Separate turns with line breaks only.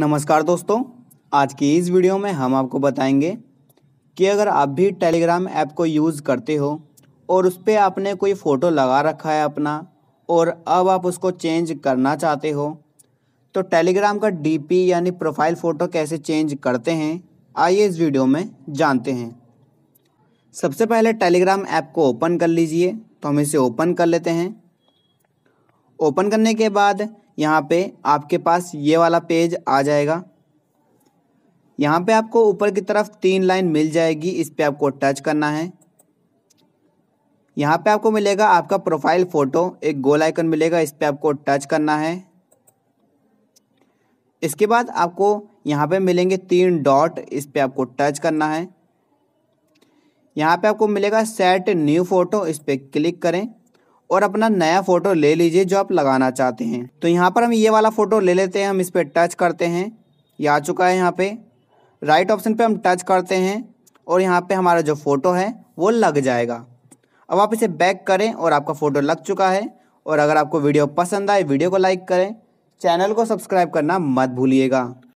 नमस्कार दोस्तों आज की इस वीडियो में हम आपको बताएंगे कि अगर आप भी टेलीग्राम ऐप को यूज़ करते हो और उस पर आपने कोई फ़ोटो लगा रखा है अपना और अब आप उसको चेंज करना चाहते हो तो टेलीग्राम का डीपी यानी प्रोफाइल फ़ोटो कैसे चेंज करते हैं आइए इस वीडियो में जानते हैं सबसे पहले टेलीग्राम ऐप को ओपन कर लीजिए तो हम इसे ओपन कर लेते हैं ओपन करने के बाद यहाँ पे आपके पास ये वाला पेज आ जाएगा यहाँ पे आपको ऊपर की तरफ तीन लाइन मिल जाएगी इस पर आपको टच करना है यहाँ पे आपको मिलेगा आपका प्रोफाइल फ़ोटो एक गोल आइकन मिलेगा इस पर आपको टच करना है इसके बाद आपको यहाँ पे मिलेंगे तीन डॉट इस पर आपको टच करना है यहाँ पे आपको मिलेगा सेट न्यू फ़ोटो इस पर क्लिक करें और अपना नया फोटो ले लीजिए जो आप लगाना चाहते हैं तो यहाँ पर हम ये वाला फोटो ले लेते हैं हम इस पर टच करते हैं ये आ चुका है यहाँ पे राइट ऑप्शन पे हम टच करते हैं और यहाँ पे हमारा जो फ़ोटो है वो लग जाएगा अब आप इसे बैक करें और आपका फ़ोटो लग चुका है और अगर आपको वीडियो पसंद आए वीडियो को लाइक करें चैनल को सब्सक्राइब करना मत भूलिएगा